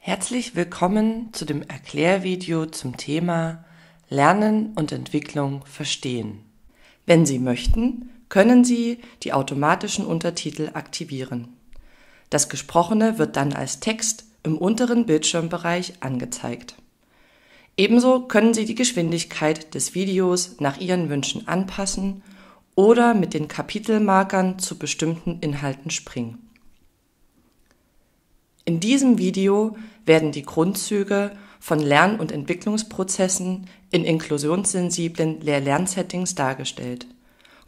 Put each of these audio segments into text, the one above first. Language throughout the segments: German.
Herzlich willkommen zu dem Erklärvideo zum Thema Lernen und Entwicklung verstehen. Wenn Sie möchten, können Sie die automatischen Untertitel aktivieren. Das Gesprochene wird dann als Text im unteren Bildschirmbereich angezeigt. Ebenso können Sie die Geschwindigkeit des Videos nach Ihren Wünschen anpassen oder mit den Kapitelmarkern zu bestimmten Inhalten springen. In diesem Video werden die Grundzüge von Lern- und Entwicklungsprozessen in inklusionssensiblen Lehr-Lern-Settings dargestellt.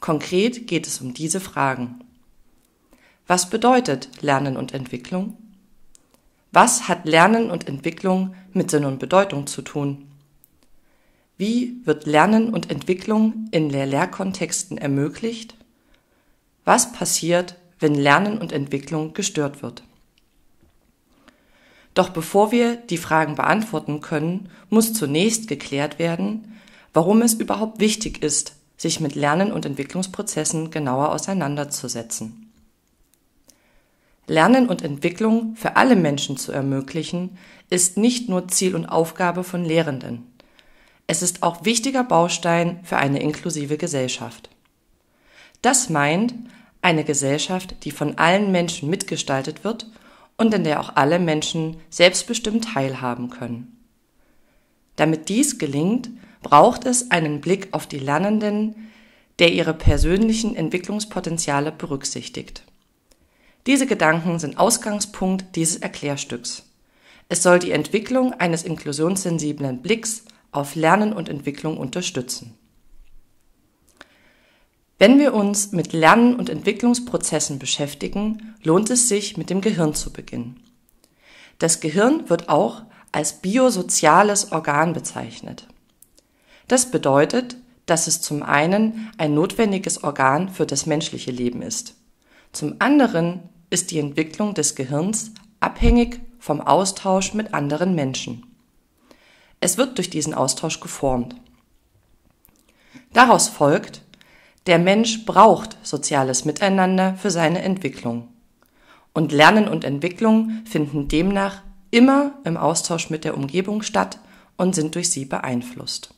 Konkret geht es um diese Fragen. Was bedeutet Lernen und Entwicklung? Was hat Lernen und Entwicklung mit Sinn und Bedeutung zu tun? Wie wird Lernen und Entwicklung in Lehr-Lehrkontexten ermöglicht? Was passiert, wenn Lernen und Entwicklung gestört wird? Doch bevor wir die Fragen beantworten können, muss zunächst geklärt werden, warum es überhaupt wichtig ist, sich mit Lernen und Entwicklungsprozessen genauer auseinanderzusetzen. Lernen und Entwicklung für alle Menschen zu ermöglichen, ist nicht nur Ziel und Aufgabe von Lehrenden. Es ist auch wichtiger Baustein für eine inklusive Gesellschaft. Das meint eine Gesellschaft, die von allen Menschen mitgestaltet wird und in der auch alle Menschen selbstbestimmt teilhaben können. Damit dies gelingt, braucht es einen Blick auf die Lernenden, der ihre persönlichen Entwicklungspotenziale berücksichtigt. Diese Gedanken sind Ausgangspunkt dieses Erklärstücks. Es soll die Entwicklung eines inklusionssensiblen Blicks auf Lernen und Entwicklung unterstützen. Wenn wir uns mit Lernen und Entwicklungsprozessen beschäftigen, lohnt es sich, mit dem Gehirn zu beginnen. Das Gehirn wird auch als biosoziales Organ bezeichnet. Das bedeutet, dass es zum einen ein notwendiges Organ für das menschliche Leben ist. Zum anderen ist die Entwicklung des Gehirns abhängig vom Austausch mit anderen Menschen. Es wird durch diesen Austausch geformt. Daraus folgt, der Mensch braucht soziales Miteinander für seine Entwicklung. Und Lernen und Entwicklung finden demnach immer im Austausch mit der Umgebung statt und sind durch sie beeinflusst.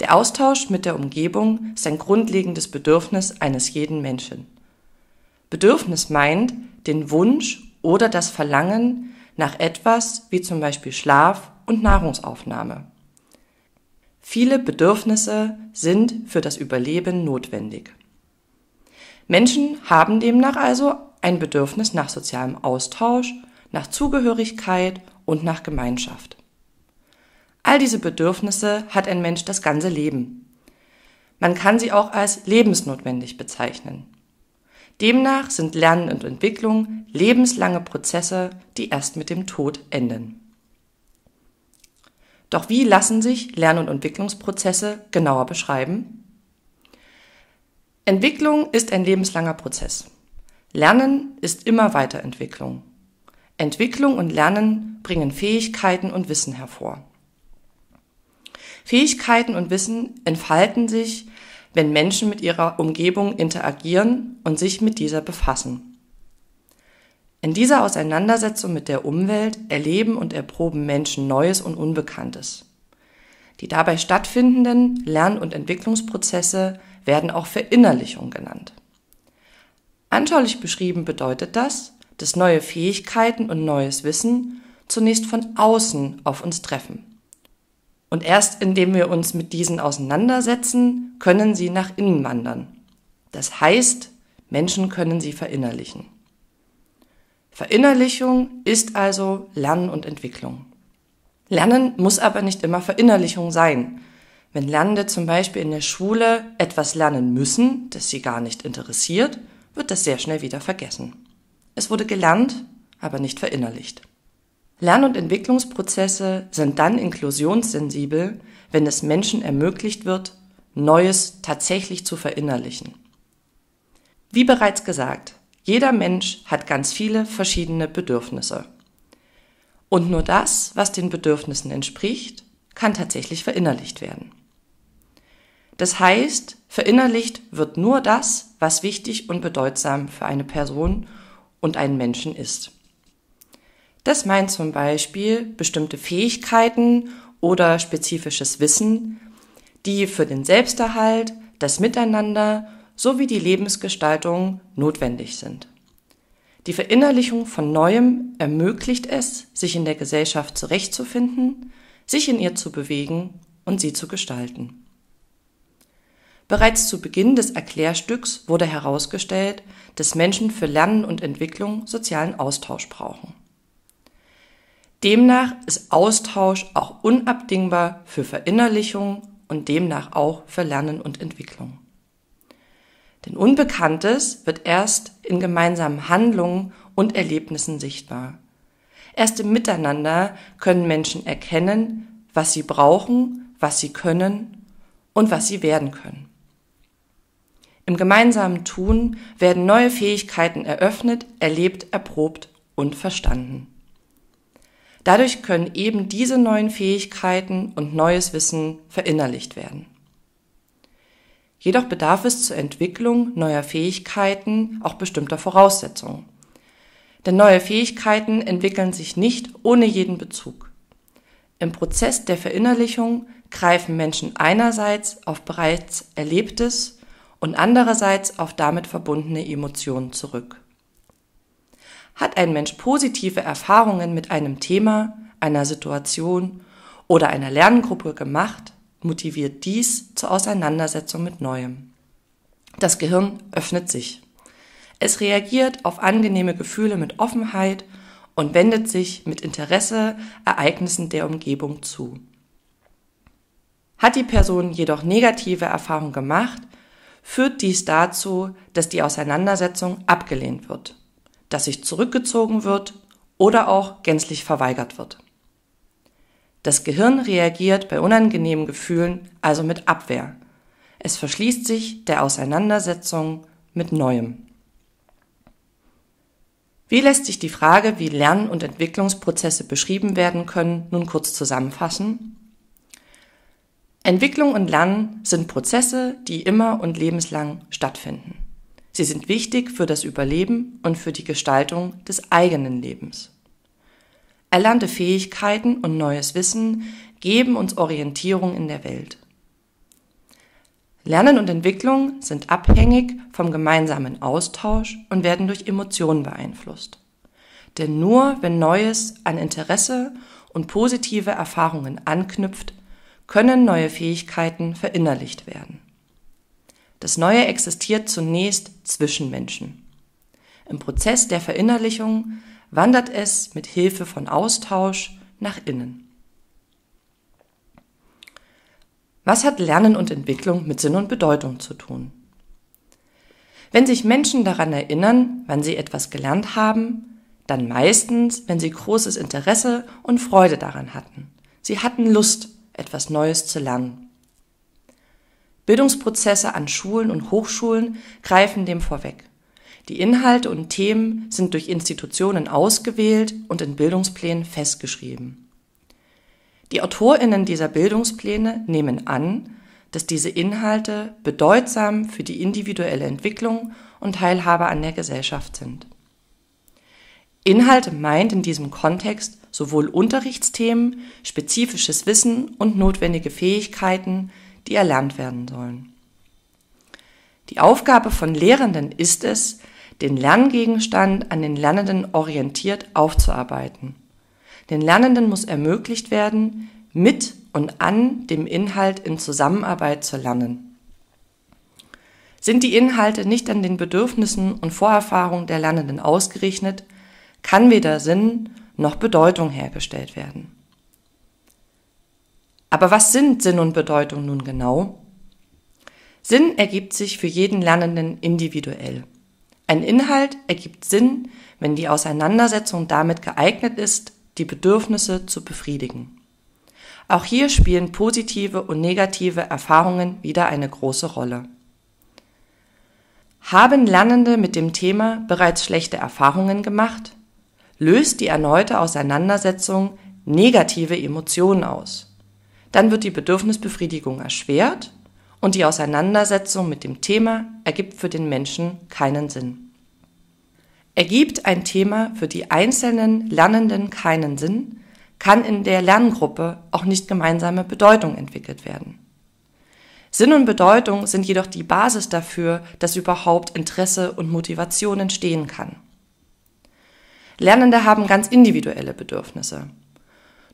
Der Austausch mit der Umgebung ist ein grundlegendes Bedürfnis eines jeden Menschen. Bedürfnis meint den Wunsch oder das Verlangen nach etwas wie zum Beispiel Schlaf und Nahrungsaufnahme. Viele Bedürfnisse sind für das Überleben notwendig. Menschen haben demnach also ein Bedürfnis nach sozialem Austausch, nach Zugehörigkeit und nach Gemeinschaft. All diese Bedürfnisse hat ein Mensch das ganze Leben. Man kann sie auch als lebensnotwendig bezeichnen. Demnach sind Lernen und Entwicklung lebenslange Prozesse, die erst mit dem Tod enden. Doch wie lassen sich Lern- und Entwicklungsprozesse genauer beschreiben? Entwicklung ist ein lebenslanger Prozess. Lernen ist immer Weiterentwicklung. Entwicklung und Lernen bringen Fähigkeiten und Wissen hervor. Fähigkeiten und Wissen entfalten sich, wenn Menschen mit ihrer Umgebung interagieren und sich mit dieser befassen. In dieser Auseinandersetzung mit der Umwelt erleben und erproben Menschen Neues und Unbekanntes. Die dabei stattfindenden Lern- und Entwicklungsprozesse werden auch Verinnerlichung genannt. Anschaulich beschrieben bedeutet das, dass neue Fähigkeiten und neues Wissen zunächst von außen auf uns treffen. Und erst indem wir uns mit diesen auseinandersetzen, können sie nach innen wandern. Das heißt, Menschen können sie verinnerlichen. Verinnerlichung ist also Lernen und Entwicklung. Lernen muss aber nicht immer Verinnerlichung sein. Wenn Lernende zum Beispiel in der Schule etwas lernen müssen, das sie gar nicht interessiert, wird das sehr schnell wieder vergessen. Es wurde gelernt, aber nicht verinnerlicht. Lern- und Entwicklungsprozesse sind dann inklusionssensibel, wenn es Menschen ermöglicht wird, Neues tatsächlich zu verinnerlichen. Wie bereits gesagt, jeder Mensch hat ganz viele verschiedene Bedürfnisse. Und nur das, was den Bedürfnissen entspricht, kann tatsächlich verinnerlicht werden. Das heißt, verinnerlicht wird nur das, was wichtig und bedeutsam für eine Person und einen Menschen ist. Das meint zum Beispiel bestimmte Fähigkeiten oder spezifisches Wissen, die für den Selbsterhalt, das Miteinander sowie die Lebensgestaltung notwendig sind. Die Verinnerlichung von Neuem ermöglicht es, sich in der Gesellschaft zurechtzufinden, sich in ihr zu bewegen und sie zu gestalten. Bereits zu Beginn des Erklärstücks wurde herausgestellt, dass Menschen für Lernen und Entwicklung sozialen Austausch brauchen. Demnach ist Austausch auch unabdingbar für Verinnerlichung und demnach auch für Lernen und Entwicklung. Denn Unbekanntes wird erst in gemeinsamen Handlungen und Erlebnissen sichtbar. Erst im Miteinander können Menschen erkennen, was sie brauchen, was sie können und was sie werden können. Im gemeinsamen Tun werden neue Fähigkeiten eröffnet, erlebt, erprobt und verstanden. Dadurch können eben diese neuen Fähigkeiten und neues Wissen verinnerlicht werden. Jedoch bedarf es zur Entwicklung neuer Fähigkeiten auch bestimmter Voraussetzungen. Denn neue Fähigkeiten entwickeln sich nicht ohne jeden Bezug. Im Prozess der Verinnerlichung greifen Menschen einerseits auf bereits Erlebtes und andererseits auf damit verbundene Emotionen zurück. Hat ein Mensch positive Erfahrungen mit einem Thema, einer Situation oder einer Lerngruppe gemacht, motiviert dies zur Auseinandersetzung mit Neuem. Das Gehirn öffnet sich. Es reagiert auf angenehme Gefühle mit Offenheit und wendet sich mit Interesse Ereignissen der Umgebung zu. Hat die Person jedoch negative Erfahrungen gemacht, führt dies dazu, dass die Auseinandersetzung abgelehnt wird, dass sich zurückgezogen wird oder auch gänzlich verweigert wird. Das Gehirn reagiert bei unangenehmen Gefühlen also mit Abwehr. Es verschließt sich der Auseinandersetzung mit Neuem. Wie lässt sich die Frage, wie Lern- und Entwicklungsprozesse beschrieben werden können, nun kurz zusammenfassen? Entwicklung und Lernen sind Prozesse, die immer und lebenslang stattfinden. Sie sind wichtig für das Überleben und für die Gestaltung des eigenen Lebens. Erlernte Fähigkeiten und neues Wissen geben uns Orientierung in der Welt. Lernen und Entwicklung sind abhängig vom gemeinsamen Austausch und werden durch Emotionen beeinflusst. Denn nur wenn Neues an Interesse und positive Erfahrungen anknüpft, können neue Fähigkeiten verinnerlicht werden. Das Neue existiert zunächst zwischen Menschen. Im Prozess der Verinnerlichung wandert es mit Hilfe von Austausch nach innen. Was hat Lernen und Entwicklung mit Sinn und Bedeutung zu tun? Wenn sich Menschen daran erinnern, wann sie etwas gelernt haben, dann meistens, wenn sie großes Interesse und Freude daran hatten. Sie hatten Lust, etwas Neues zu lernen. Bildungsprozesse an Schulen und Hochschulen greifen dem vorweg. Die Inhalte und Themen sind durch Institutionen ausgewählt und in Bildungsplänen festgeschrieben. Die Autorinnen dieser Bildungspläne nehmen an, dass diese Inhalte bedeutsam für die individuelle Entwicklung und Teilhabe an der Gesellschaft sind. Inhalte meint in diesem Kontext sowohl Unterrichtsthemen, spezifisches Wissen und notwendige Fähigkeiten, die erlernt werden sollen. Die Aufgabe von Lehrenden ist es, den Lerngegenstand an den Lernenden orientiert aufzuarbeiten. Den Lernenden muss ermöglicht werden, mit und an dem Inhalt in Zusammenarbeit zu lernen. Sind die Inhalte nicht an den Bedürfnissen und Vorerfahrungen der Lernenden ausgerichtet, kann weder Sinn noch Bedeutung hergestellt werden. Aber was sind Sinn und Bedeutung nun genau? Sinn ergibt sich für jeden Lernenden individuell. Ein Inhalt ergibt Sinn, wenn die Auseinandersetzung damit geeignet ist, die Bedürfnisse zu befriedigen. Auch hier spielen positive und negative Erfahrungen wieder eine große Rolle. Haben Lernende mit dem Thema bereits schlechte Erfahrungen gemacht? Löst die erneute Auseinandersetzung negative Emotionen aus? Dann wird die Bedürfnisbefriedigung erschwert und die Auseinandersetzung mit dem Thema ergibt für den Menschen keinen Sinn. Ergibt ein Thema für die einzelnen Lernenden keinen Sinn, kann in der Lerngruppe auch nicht gemeinsame Bedeutung entwickelt werden. Sinn und Bedeutung sind jedoch die Basis dafür, dass überhaupt Interesse und Motivation entstehen kann. Lernende haben ganz individuelle Bedürfnisse.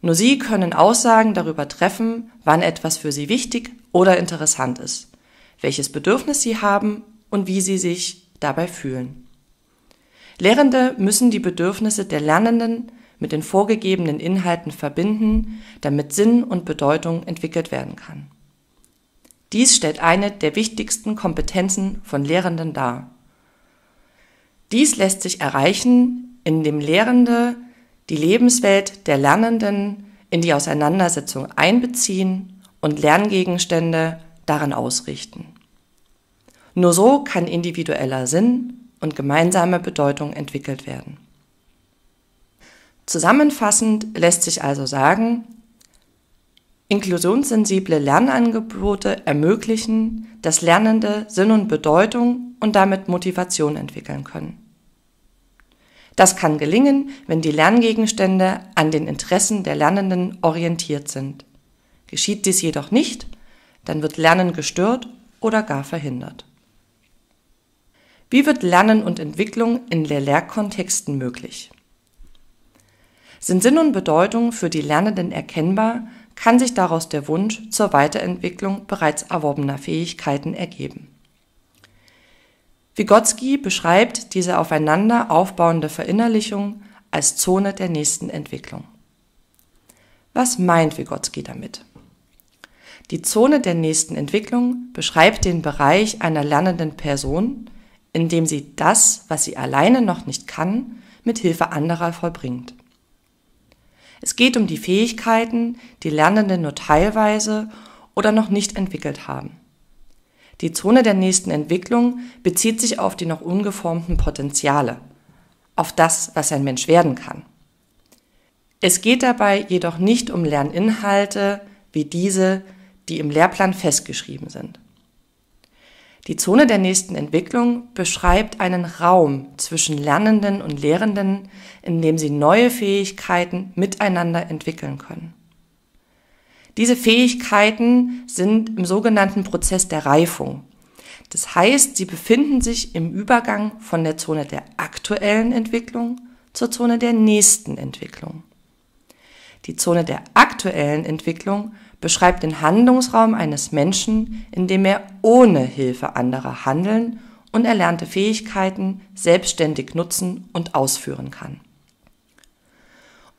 Nur sie können Aussagen darüber treffen, wann etwas für sie wichtig oder interessant ist, welches Bedürfnis sie haben und wie sie sich dabei fühlen. Lehrende müssen die Bedürfnisse der Lernenden mit den vorgegebenen Inhalten verbinden, damit Sinn und Bedeutung entwickelt werden kann. Dies stellt eine der wichtigsten Kompetenzen von Lehrenden dar. Dies lässt sich erreichen, indem Lehrende die Lebenswelt der Lernenden in die Auseinandersetzung einbeziehen und Lerngegenstände daran ausrichten. Nur so kann individueller Sinn und gemeinsame Bedeutung entwickelt werden. Zusammenfassend lässt sich also sagen, inklusionssensible Lernangebote ermöglichen, dass Lernende Sinn und Bedeutung und damit Motivation entwickeln können. Das kann gelingen, wenn die Lerngegenstände an den Interessen der Lernenden orientiert sind. Geschieht dies jedoch nicht, dann wird Lernen gestört oder gar verhindert. Wie wird Lernen und Entwicklung in Lehrkontexten möglich? Sind Sinn und Bedeutung für die Lernenden erkennbar, kann sich daraus der Wunsch zur Weiterentwicklung bereits erworbener Fähigkeiten ergeben. Vygotsky beschreibt diese aufeinander aufbauende Verinnerlichung als Zone der nächsten Entwicklung. Was meint Vygotsky damit? Die Zone der nächsten Entwicklung beschreibt den Bereich einer lernenden Person, indem sie das, was sie alleine noch nicht kann, mit Hilfe anderer vollbringt. Es geht um die Fähigkeiten, die Lernende nur teilweise oder noch nicht entwickelt haben. Die Zone der nächsten Entwicklung bezieht sich auf die noch ungeformten Potenziale, auf das, was ein Mensch werden kann. Es geht dabei jedoch nicht um Lerninhalte wie diese, die im Lehrplan festgeschrieben sind. Die Zone der nächsten Entwicklung beschreibt einen Raum zwischen Lernenden und Lehrenden, in dem sie neue Fähigkeiten miteinander entwickeln können. Diese Fähigkeiten sind im sogenannten Prozess der Reifung. Das heißt, sie befinden sich im Übergang von der Zone der aktuellen Entwicklung zur Zone der nächsten Entwicklung. Die Zone der aktuellen Entwicklung beschreibt den Handlungsraum eines Menschen, in dem er ohne Hilfe anderer handeln und erlernte Fähigkeiten selbstständig nutzen und ausführen kann.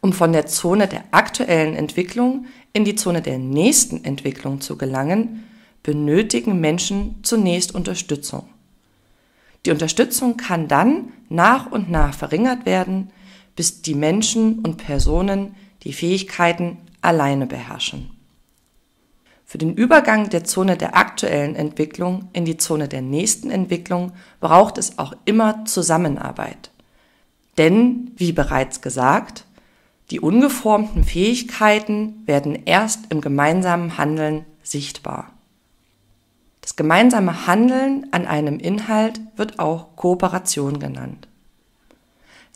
Um von der Zone der aktuellen Entwicklung in die Zone der nächsten Entwicklung zu gelangen, benötigen Menschen zunächst Unterstützung. Die Unterstützung kann dann nach und nach verringert werden, bis die Menschen und Personen die Fähigkeiten alleine beherrschen. Für den Übergang der Zone der aktuellen Entwicklung in die Zone der nächsten Entwicklung braucht es auch immer Zusammenarbeit. Denn, wie bereits gesagt, die ungeformten Fähigkeiten werden erst im gemeinsamen Handeln sichtbar. Das gemeinsame Handeln an einem Inhalt wird auch Kooperation genannt.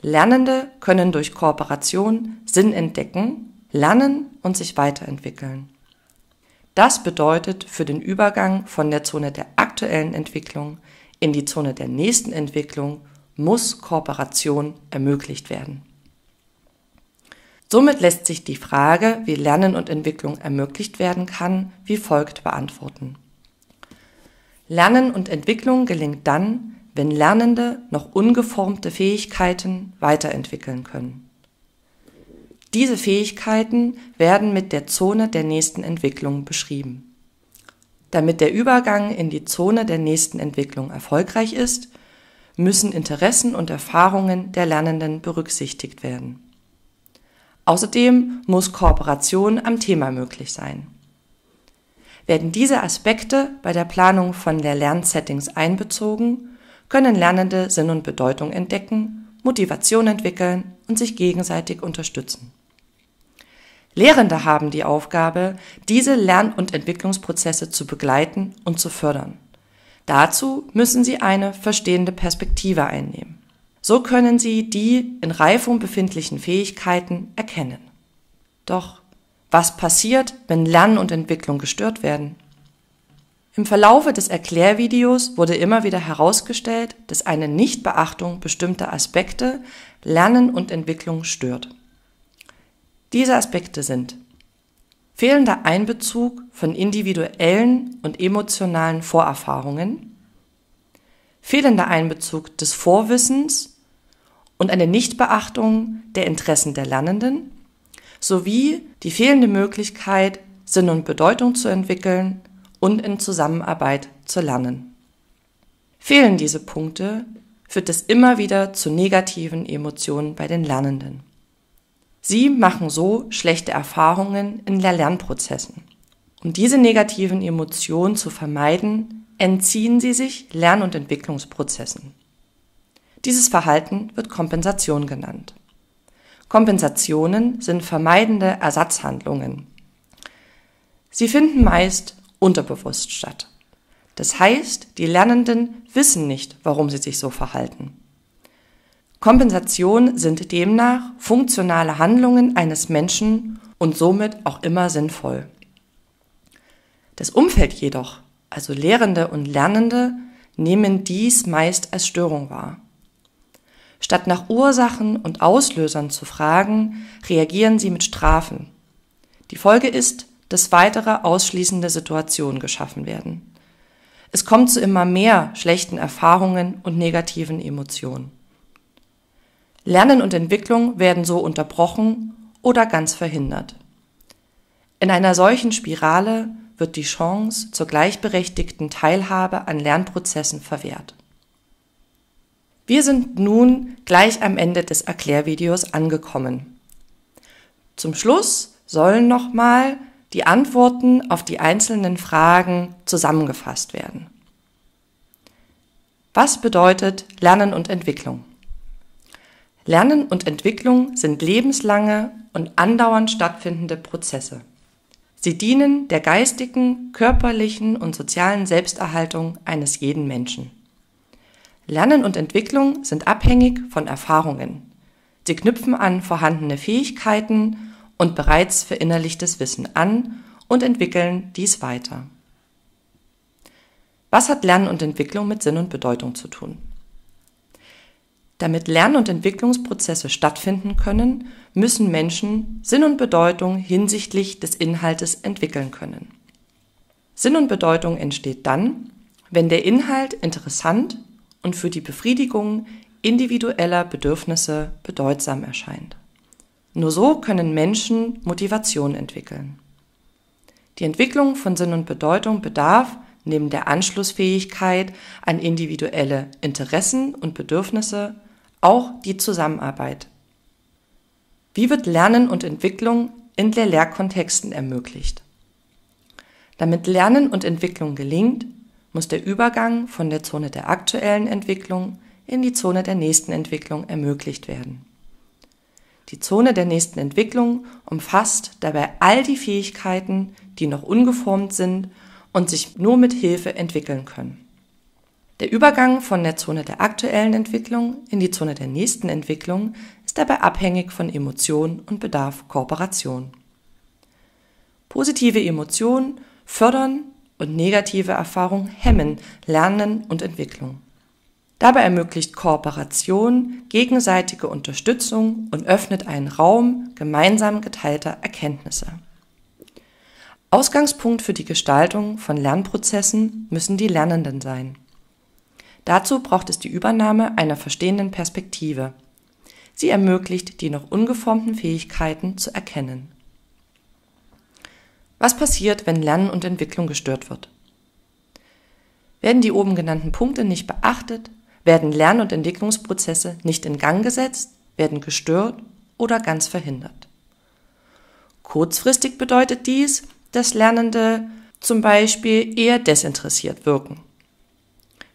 Lernende können durch Kooperation Sinn entdecken, lernen und sich weiterentwickeln. Das bedeutet für den Übergang von der Zone der aktuellen Entwicklung in die Zone der nächsten Entwicklung muss Kooperation ermöglicht werden. Somit lässt sich die Frage, wie Lernen und Entwicklung ermöglicht werden kann, wie folgt beantworten. Lernen und Entwicklung gelingt dann, wenn Lernende noch ungeformte Fähigkeiten weiterentwickeln können. Diese Fähigkeiten werden mit der Zone der nächsten Entwicklung beschrieben. Damit der Übergang in die Zone der nächsten Entwicklung erfolgreich ist, müssen Interessen und Erfahrungen der Lernenden berücksichtigt werden. Außerdem muss Kooperation am Thema möglich sein. Werden diese Aspekte bei der Planung von der Lernsettings einbezogen, können Lernende Sinn und Bedeutung entdecken, Motivation entwickeln und sich gegenseitig unterstützen. Lehrende haben die Aufgabe, diese Lern- und Entwicklungsprozesse zu begleiten und zu fördern. Dazu müssen sie eine verstehende Perspektive einnehmen. So können sie die in Reifung befindlichen Fähigkeiten erkennen. Doch was passiert, wenn Lernen und Entwicklung gestört werden? Im Verlaufe des Erklärvideos wurde immer wieder herausgestellt, dass eine Nichtbeachtung bestimmter Aspekte Lernen und Entwicklung stört. Diese Aspekte sind fehlender Einbezug von individuellen und emotionalen Vorerfahrungen, fehlender Einbezug des Vorwissens und eine Nichtbeachtung der Interessen der Lernenden sowie die fehlende Möglichkeit, Sinn und Bedeutung zu entwickeln und in Zusammenarbeit zu lernen. Fehlen diese Punkte, führt es immer wieder zu negativen Emotionen bei den Lernenden. Sie machen so schlechte Erfahrungen in der Lernprozessen. Um diese negativen Emotionen zu vermeiden, entziehen sie sich Lern- und Entwicklungsprozessen. Dieses Verhalten wird Kompensation genannt. Kompensationen sind vermeidende Ersatzhandlungen. Sie finden meist unterbewusst statt. Das heißt, die Lernenden wissen nicht, warum sie sich so verhalten. Kompensation sind demnach funktionale Handlungen eines Menschen und somit auch immer sinnvoll. Das Umfeld jedoch, also Lehrende und Lernende, nehmen dies meist als Störung wahr. Statt nach Ursachen und Auslösern zu fragen, reagieren sie mit Strafen. Die Folge ist, dass weitere ausschließende Situationen geschaffen werden. Es kommt zu immer mehr schlechten Erfahrungen und negativen Emotionen. Lernen und Entwicklung werden so unterbrochen oder ganz verhindert. In einer solchen Spirale wird die Chance zur gleichberechtigten Teilhabe an Lernprozessen verwehrt. Wir sind nun gleich am Ende des Erklärvideos angekommen. Zum Schluss sollen nochmal die Antworten auf die einzelnen Fragen zusammengefasst werden. Was bedeutet Lernen und Entwicklung? Lernen und Entwicklung sind lebenslange und andauernd stattfindende Prozesse. Sie dienen der geistigen, körperlichen und sozialen Selbsterhaltung eines jeden Menschen. Lernen und Entwicklung sind abhängig von Erfahrungen. Sie knüpfen an vorhandene Fähigkeiten und bereits verinnerlichtes Wissen an und entwickeln dies weiter. Was hat Lernen und Entwicklung mit Sinn und Bedeutung zu tun? Damit Lern- und Entwicklungsprozesse stattfinden können, müssen Menschen Sinn und Bedeutung hinsichtlich des Inhaltes entwickeln können. Sinn und Bedeutung entsteht dann, wenn der Inhalt interessant und für die Befriedigung individueller Bedürfnisse bedeutsam erscheint. Nur so können Menschen Motivation entwickeln. Die Entwicklung von Sinn und Bedeutung bedarf neben der Anschlussfähigkeit an individuelle Interessen und Bedürfnisse auch die Zusammenarbeit. Wie wird Lernen und Entwicklung in der Lehrkontexten ermöglicht? Damit Lernen und Entwicklung gelingt, muss der Übergang von der Zone der aktuellen Entwicklung in die Zone der nächsten Entwicklung ermöglicht werden. Die Zone der nächsten Entwicklung umfasst dabei all die Fähigkeiten, die noch ungeformt sind und sich nur mit Hilfe entwickeln können. Der Übergang von der Zone der aktuellen Entwicklung in die Zone der nächsten Entwicklung ist dabei abhängig von Emotionen und bedarf Kooperation. Positive Emotionen fördern und negative Erfahrungen hemmen Lernen und Entwicklung. Dabei ermöglicht Kooperation gegenseitige Unterstützung und öffnet einen Raum gemeinsam geteilter Erkenntnisse. Ausgangspunkt für die Gestaltung von Lernprozessen müssen die Lernenden sein. Dazu braucht es die Übernahme einer verstehenden Perspektive. Sie ermöglicht, die noch ungeformten Fähigkeiten zu erkennen. Was passiert, wenn Lernen und Entwicklung gestört wird? Werden die oben genannten Punkte nicht beachtet, werden Lern- und Entwicklungsprozesse nicht in Gang gesetzt, werden gestört oder ganz verhindert. Kurzfristig bedeutet dies, dass Lernende zum Beispiel eher desinteressiert wirken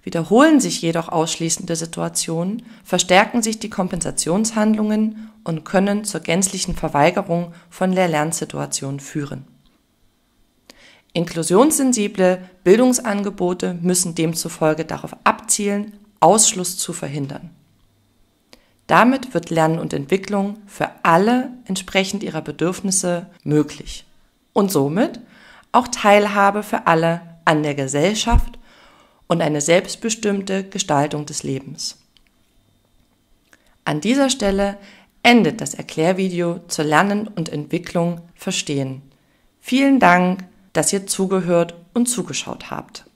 Wiederholen sich jedoch ausschließende Situationen, verstärken sich die Kompensationshandlungen und können zur gänzlichen Verweigerung von lehr lernsituationen führen. Inklusionssensible Bildungsangebote müssen demzufolge darauf abzielen, Ausschluss zu verhindern. Damit wird Lernen und Entwicklung für alle entsprechend ihrer Bedürfnisse möglich und somit auch Teilhabe für alle an der Gesellschaft und eine selbstbestimmte Gestaltung des Lebens. An dieser Stelle endet das Erklärvideo zur Lernen und Entwicklung Verstehen. Vielen Dank, dass ihr zugehört und zugeschaut habt.